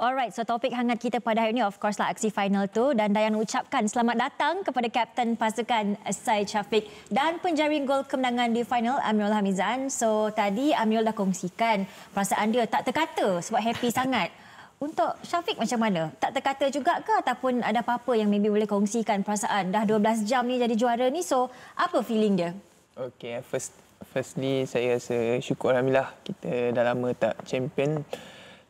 Alright, so topik hangat kita pada hari ini of course lah aksi final tu dan Dayan ucapkan selamat datang kepada Kapten Pasukan Syed Syafiq dan penjaring gol kemenangan di final Amirul Hamizan. So tadi Amirul dah kongsikan perasaan dia tak terkata sebab happy sangat. Untuk Shafiq macam mana? Tak terkata juga ke ataupun ada apa-apa yang maybe boleh kongsikan perasaan? Dah 12 jam ni jadi juara ni, so apa feeling dia? Okay, first, firstly saya rasa syukur Alhamdulillah kita dah lama tak champion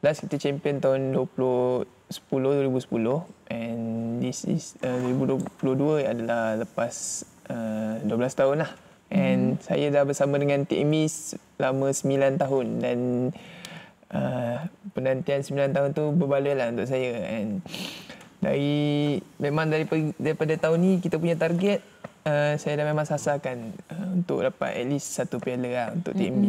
last kita champion tahun 2010 2010 and this is uh, 2022 adalah lepas uh, 12 tahun lah and hmm. saya dah bersama dengan TMI lama 9 tahun dan uh, penantian 9 tahun tu berbaloi lah untuk saya and dari memang daripada daripada tahun ni kita punya target uh, saya dah memang sasarkan uh, untuk dapat at least satu piala lah untuk mm-hmm. TMB.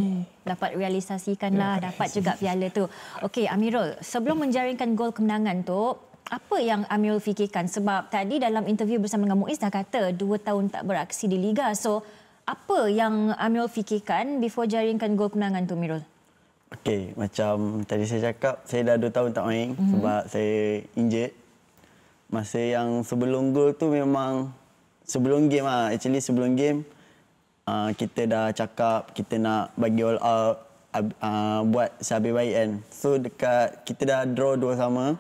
Dapat realisasikanlah dapat juga piala tu. Okey Amirul, sebelum menjaringkan gol kemenangan tu apa yang Amirul fikirkan? Sebab tadi dalam interview bersama dengan Muiz dah kata dua tahun tak beraksi di Liga. So, apa yang Amirul fikirkan before jaringkan gol kemenangan tu, Amirul? Okey, macam tadi saya cakap, saya dah dua tahun tak main mm-hmm. sebab saya injek. Masa yang sebelum gol tu memang sebelum game ah actually sebelum game uh, kita dah cakap kita nak bagi all out uh, uh, buat sabi baik kan. So dekat kita dah draw dua sama.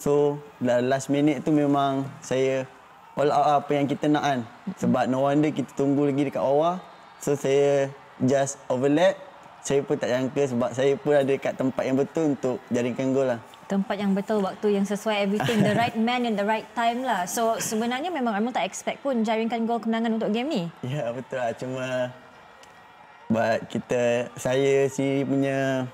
So dalam last minute tu memang saya all out apa yang kita nak kan. Sebab no wonder kita tunggu lagi dekat awal. So saya just overlap. Saya pun tak jangka sebab saya pun ada dekat tempat yang betul untuk jaringkan gol lah tempat yang betul waktu yang sesuai everything the right man in the right time lah so sebenarnya memang Arman tak expect pun jaringkan gol kemenangan untuk game ni ya yeah, betul lah cuma buat kita saya si punya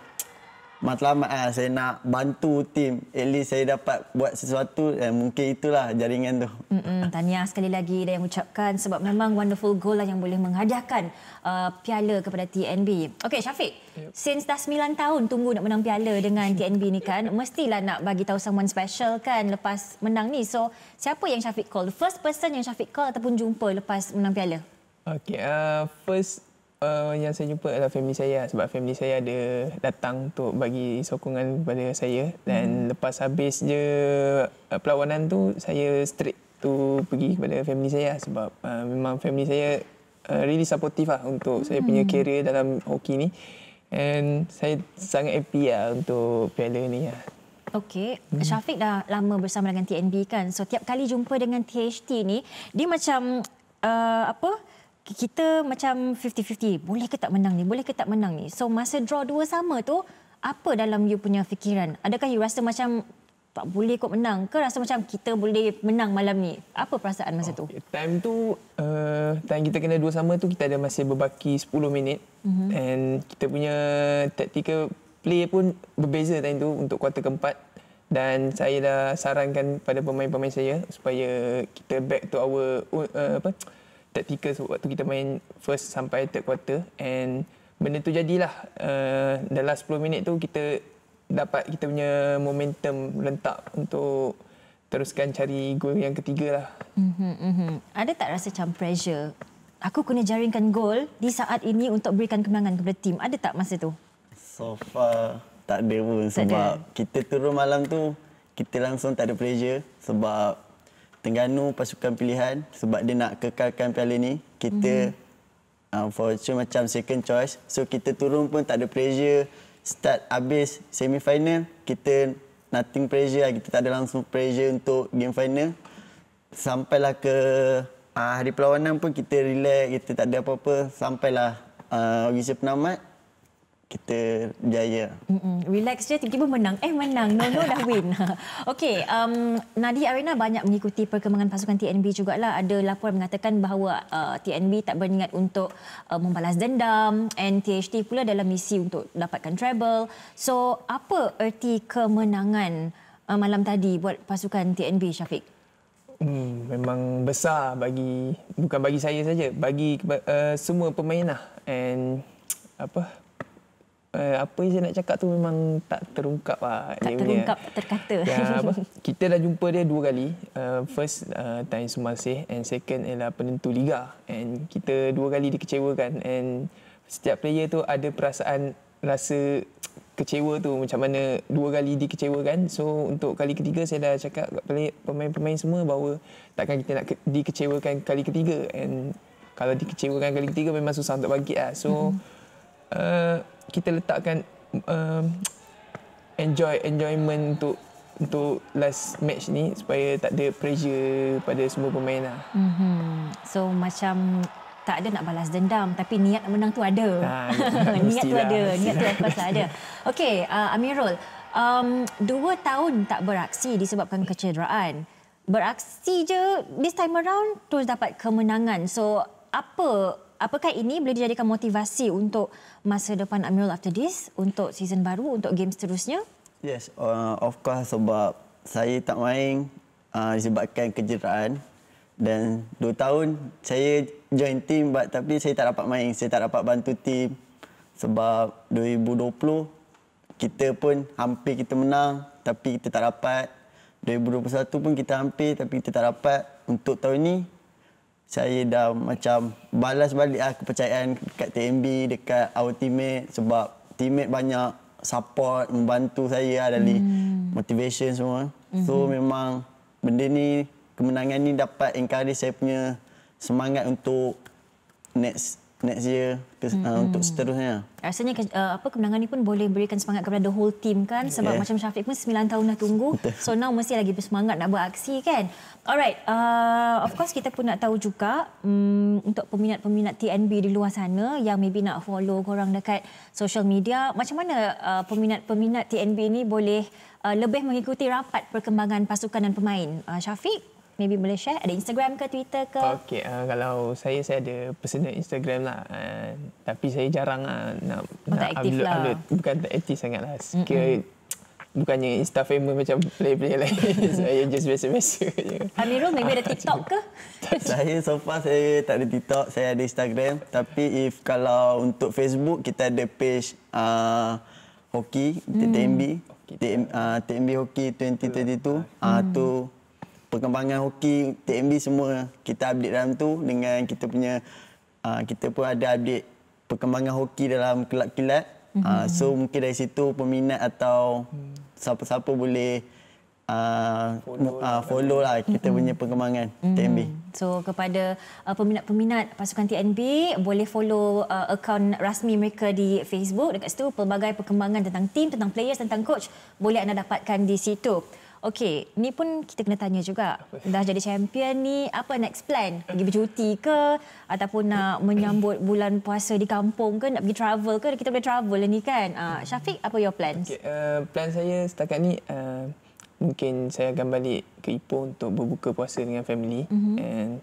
matlamat lah saya nak bantu tim at least saya dapat buat sesuatu dan mungkin itulah jaringan tu Mm-mm, Tanya sekali lagi dan yang ucapkan sebab memang wonderful goal lah yang boleh menghadiahkan uh, piala kepada TNB Okey Syafiq yep. since dah 9 tahun tunggu nak menang piala dengan TNB ni kan mestilah nak bagi tahu someone special kan lepas menang ni so siapa yang Syafiq call the first person yang Syafiq call ataupun jumpa lepas menang piala Okay, uh, first Uh, yang saya jumpa adalah family saya sebab family saya ada datang untuk bagi sokongan kepada saya dan hmm. lepas habis je uh, perlawanan tu saya straight tu pergi kepada family saya sebab uh, memang family saya uh, really supportive lah untuk hmm. saya punya hmm. career dalam hoki ni and saya sangat happy lah untuk piala ni lah. Okey, hmm. Syafiq dah lama bersama dengan TNB kan. So tiap kali jumpa dengan THT ni, dia macam uh, apa? kita macam 50-50 boleh ke tak menang ni boleh ke tak menang ni so masa draw dua sama tu apa dalam you punya fikiran adakah you rasa macam tak boleh kot menang ke rasa macam kita boleh menang malam ni apa perasaan masa oh, tu time tu uh, time kita kena dua sama tu kita ada masih berbaki 10 minit mm-hmm. and kita punya tactical play pun berbeza time tu untuk kuarter keempat dan saya dah sarankan pada pemain-pemain saya supaya kita back to our uh, apa tactical waktu kita main first sampai third quarter and benda tu jadilah uh, the last 10 minit tu kita dapat kita punya momentum lentak untuk teruskan cari gol yang ketiga lah. Mm-hmm, mm-hmm. Ada tak rasa macam pressure? Aku kena jaringkan gol di saat ini untuk berikan kemenangan kepada tim. Ada tak masa tu? So far tak ada pun tak sebab ada. kita turun malam tu kita langsung tak ada pressure sebab Tengganu pasukan pilihan sebab dia nak kekalkan piala ni. Kita mm-hmm. uh, for sure macam second choice. So kita turun pun tak ada pressure. Start habis semi final, kita nothing pressure lah. Kita tak ada langsung pressure untuk game final. Sampailah ke uh, hari perlawanan pun kita relax, kita tak ada apa-apa. Sampailah uh, Orisa penamat, kita jaya. Mm-mm. Relax je, tiba-tiba menang. Eh, menang. No, no, dah win. Okey, um, Nadi Arena banyak mengikuti perkembangan pasukan TNB jugalah. Ada laporan mengatakan bahawa uh, TNB tak berniat untuk uh, membalas dendam and THT pula dalam misi untuk dapatkan travel. So, apa erti kemenangan uh, malam tadi buat pasukan TNB, Syafiq? Hmm, memang besar bagi, bukan bagi saya saja, bagi uh, semua pemain lah. And apa uh, apa yang saya nak cakap tu memang tak terungkap lah. Tak dia terungkap, tak terkata. Ya, apa, kita dah jumpa dia dua kali. Uh, first, uh, eh, Tain Sumasih. And second, ialah penentu Liga. And kita dua kali dikecewakan. And setiap player tu ada perasaan rasa kecewa tu macam mana dua kali dikecewakan so untuk kali ketiga saya dah cakap kepada pemain-pemain semua bahawa takkan kita nak dikecewakan kali ketiga and kalau dikecewakan kali ketiga memang susah untuk bangkit lah so mm-hmm. Eh, kita letakkan uh, enjoy enjoyment untuk untuk last match ni supaya tak ada pressure pada semua pemain lah. Mm-hmm. So macam tak ada nak balas dendam tapi niat menang tu ada. Ha, niat tu lah, ada, niat tu apa lah. lah ada. Okey, uh, Amirul, um, dua tahun tak beraksi disebabkan kecederaan. Beraksi je this time around terus dapat kemenangan. So apa Apakah ini boleh dijadikan motivasi untuk masa depan Amirul after this untuk season baru untuk game seterusnya? Yes, uh, of course sebab saya tak main uh, disebabkan kecederaan dan dua tahun saya join team but tapi saya tak dapat main, saya tak dapat bantu team sebab 2020 kita pun hampir kita menang tapi kita tak dapat. 2021 pun kita hampir tapi kita tak dapat. Untuk tahun ini saya dah macam balas balik lah kepercayaan dekat TMB, dekat our teammate sebab teammate banyak support, membantu saya lah dari mm. motivation semua. Mm-hmm. So mhm. memang benda ni, kemenangan ni dapat encourage saya punya semangat untuk next next year ke, mm-hmm. uh, untuk seterusnya. Rasanya uh, apa kemenangan ni pun boleh berikan semangat kepada the whole team kan sebab yeah. macam Syafiq pun 9 tahun dah tunggu. so now mesti lagi bersemangat nak buat aksi kan. Alright, uh, of course kita pun nak tahu juga um, untuk peminat-peminat TNB di luar sana yang maybe nak follow korang dekat social media, macam mana uh, peminat-peminat TNB ni boleh uh, lebih mengikuti rapat perkembangan pasukan dan pemain? Uh, Syafiq, Maybe boleh share Ada Instagram ke Twitter ke Okey, uh, Kalau saya Saya ada personal Instagram lah uh, Tapi saya jarang lah Nak, oh, nak upload, lah. upload Bukan tak aktif sangat lah Ke Bukannya Insta famous macam play play lain. saya just biasa-biasa je. Amirul, maybe ada TikTok ke? saya so far saya tak ada TikTok. Saya ada Instagram. Tapi if kalau untuk Facebook, kita ada page uh, Hoki, TMB. Hmm. TM, uh, TMB Hoki 2022. Uh, ah, hmm perkembangan hoki TMB semua kita update dalam tu dengan kita punya uh, kita pun ada update perkembangan hoki dalam kilat-kilat. Mm-hmm. Uh, so mungkin dari situ peminat atau mm. siapa-siapa boleh Uh, follow, uh, follow lah kita mm-hmm. punya perkembangan mm-hmm. TNB so kepada uh, peminat-peminat pasukan TNB boleh follow uh, akaun rasmi mereka di Facebook dekat situ pelbagai perkembangan tentang tim, tentang players tentang coach boleh anda dapatkan di situ Okey, ni pun kita kena tanya juga. Dah jadi champion ni, apa next plan? Pergi bercuti ke? Ataupun nak menyambut bulan puasa di kampung ke? Nak pergi travel ke? Kita boleh travel lah ni kan? Uh, Syafiq, apa your plan? Okay, uh, eh, plan saya setakat ni, uh, mungkin saya akan balik ke Ipoh untuk berbuka puasa dengan family. Mm-hmm. And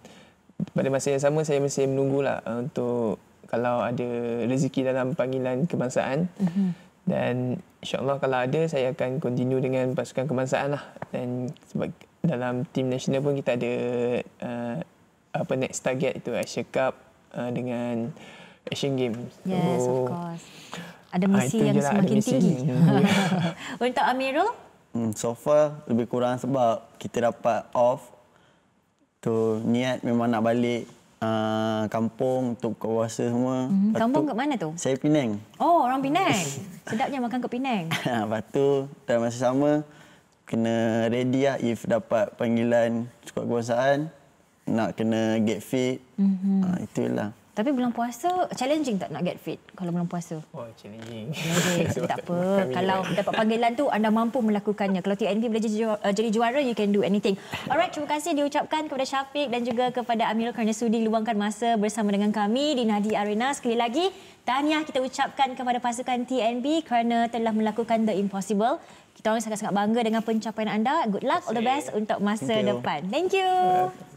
pada masa yang sama, saya masih menunggulah eh, untuk kalau ada rezeki dalam panggilan kebangsaan. Mm-hmm dan insyaallah kalau ada saya akan continue dengan pasukan kebangsaan lah dan sebab dalam tim nasional pun kita ada uh, apa next target itu Asia Cup uh, dengan Asian Games. Yes, of course. Ada ah, misi uh, yang jelah, semakin misi tinggi. Untuk Amirul? Hmm, so far lebih kurang sebab kita dapat off. Tu niat memang nak balik uh, kampung untuk kuasa semua. Mm-hmm. Lepas kampung tu, kat mana tu? Saya Penang. Oh, orang Penang. Sedapnya makan kat Penang. lepas tu, dalam masa sama, kena ready lah if dapat panggilan skuad kekuasaan. Nak kena get fit. Mm-hmm. Uh, itulah. Tapi bulan puasa challenging tak nak get fit kalau bulan puasa? Oh, challenging. Okay, tak apa. Kalau dapat panggilan tu anda mampu melakukannya. Kalau TNB boleh eh, jadi juara, you can do anything. Alright, terima kasih diucapkan kepada Shafiq dan juga kepada Amirul kerana sudi luangkan masa bersama dengan kami di Nadi Arena. Sekali lagi, tahniah kita ucapkan kepada pasukan TNB kerana telah melakukan the impossible. Kita orang sangat-sangat bangga dengan pencapaian anda. Good luck, all the best untuk masa Thank depan. Thank you. Bye.